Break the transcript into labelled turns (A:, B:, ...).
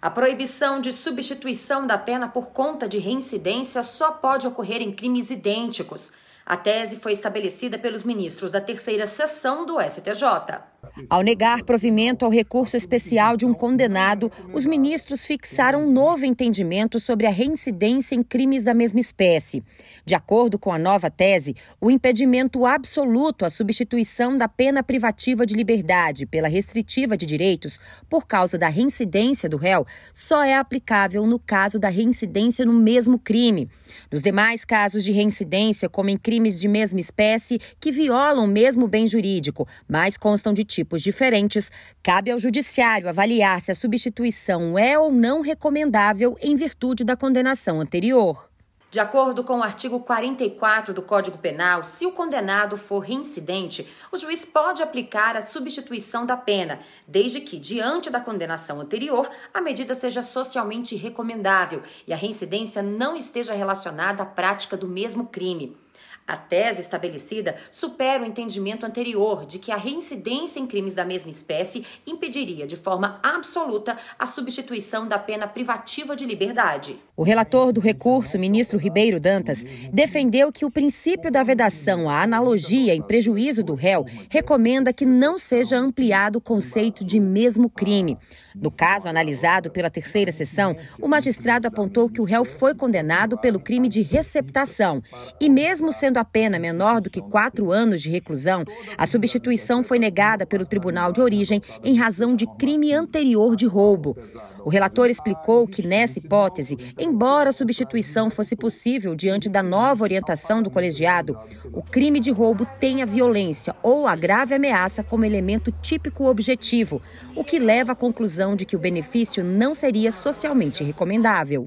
A: A proibição de substituição da pena por conta de reincidência só pode ocorrer em crimes idênticos, a tese foi estabelecida pelos ministros da terceira sessão do STJ. Ao negar provimento ao recurso especial de um condenado, os ministros fixaram um novo entendimento sobre a reincidência em crimes da mesma espécie. De acordo com a nova tese, o impedimento absoluto à substituição da pena privativa de liberdade pela restritiva de direitos por causa da reincidência do réu só é aplicável no caso da reincidência no mesmo crime. Nos demais casos de reincidência, como em crime crimes de mesma espécie que violam o mesmo bem jurídico, mas constam de tipos diferentes, cabe ao Judiciário avaliar se a substituição é ou não recomendável em virtude da condenação anterior. De acordo com o artigo 44 do Código Penal, se o condenado for reincidente, o juiz pode aplicar a substituição da pena, desde que, diante da condenação anterior, a medida seja socialmente recomendável e a reincidência não esteja relacionada à prática do mesmo crime. A tese estabelecida supera o entendimento anterior de que a reincidência em crimes da mesma espécie impediria de forma absoluta a substituição da pena privativa de liberdade. O relator do recurso, ministro Ribeiro Dantas, defendeu que o princípio da vedação à analogia em prejuízo do réu recomenda que não seja ampliado o conceito de mesmo crime. No caso analisado pela terceira sessão, o magistrado apontou que o réu foi condenado pelo crime de receptação e mesmo sendo sendo a pena menor do que quatro anos de reclusão, a substituição foi negada pelo tribunal de origem em razão de crime anterior de roubo. O relator explicou que, nessa hipótese, embora a substituição fosse possível diante da nova orientação do colegiado, o crime de roubo tem a violência ou a grave ameaça como elemento típico objetivo, o que leva à conclusão de que o benefício não seria socialmente recomendável.